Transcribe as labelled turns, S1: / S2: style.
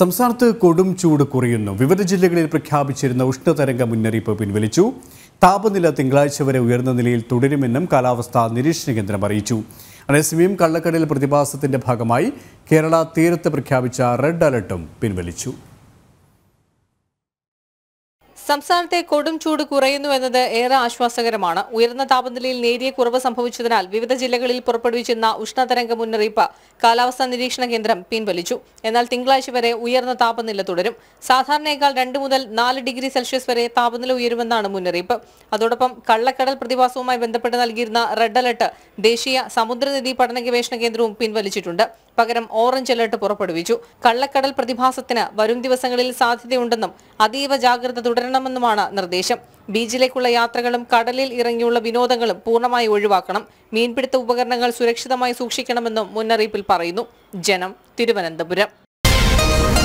S1: സംസ്ഥാനത്ത് കൊടും ചൂട് കുറയുന്നു വിവിധ ജില്ലകളിൽ പ്രഖ്യാപിച്ചിരുന്ന ഉഷ്ണതരംഗ മുന്നറിയിപ്പ് പിൻവലിച്ചു താപനില തിങ്കളാഴ്ച വരെ ഉയർന്ന നിലയിൽ തുടരുമെന്നും കാലാവസ്ഥാ നിരീക്ഷണ കേന്ദ്രം അറിയിച്ചു അതേസമയം കള്ളക്കടൽ പ്രതിഭാസത്തിന്റെ ഭാഗമായി കേരള തീരത്ത് പ്രഖ്യാപിച്ച റെഡ് അലർട്ടും പിൻവലിച്ചു
S2: സംസ്ഥാനത്തെ കൊടും ചൂട് കുറയുന്നുവെന്നത് ഏറെ ആശ്വാസകരമാണ് ഉയർന്ന താപനിലയിൽ നേരിയ കുറവ് സംഭവിച്ചതിനാൽ വിവിധ ജില്ലകളിൽ പുറപ്പെടുവിച്ചിരുന്ന ഉഷ്ണതരംഗ മുന്നറിയിപ്പ് കാലാവസ്ഥാ നിരീക്ഷണ കേന്ദ്രം പിൻവലിച്ചു എന്നാൽ തിങ്കളാഴ്ച വരെ ഉയർന്ന താപനില തുടരും സാധാരണയേക്കാൾ രണ്ട് മുതൽ നാല് ഡിഗ്രി സെൽഷ്യസ് വരെ താപനില ഉയരുമെന്നാണ് മുന്നറിയിപ്പ് അതോടൊപ്പം കള്ളക്കടൽ പ്രതിഭാസവുമായി ബന്ധപ്പെട്ട് നൽകിയിരുന്ന റെഡ് അലർട്ട് ദേശീയ സമുദ്രനിധി പഠന ഗവേഷണ കേന്ദ്രവും പിൻവലിച്ചിട്ടുണ്ട് പകരം ഓറഞ്ച് അലർട്ട് പുറപ്പെടുവിച്ചു കള്ളക്കടൽ പ്രതിഭാസത്തിന് വരും ദിവസങ്ങളിൽ സാധ്യതയുണ്ടെന്നും അതീവ ജാഗ്രത തുടരണം നടത്തണമെന്നുമാണ് നിർദ്ദേശം ബീച്ചിലേക്കുള്ള യാത്രകളും കടലിൽ ഇറങ്ങിയുള്ള വിനോദങ്ങളും പൂർണ്ണമായി ഒഴിവാക്കണം മീൻപിടുത്ത ഉപകരണങ്ങൾ സുരക്ഷിതമായി സൂക്ഷിക്കണമെന്നും മുന്നറിയിപ്പിൽ പറയുന്നു ജനം തിരുവനന്തപുരം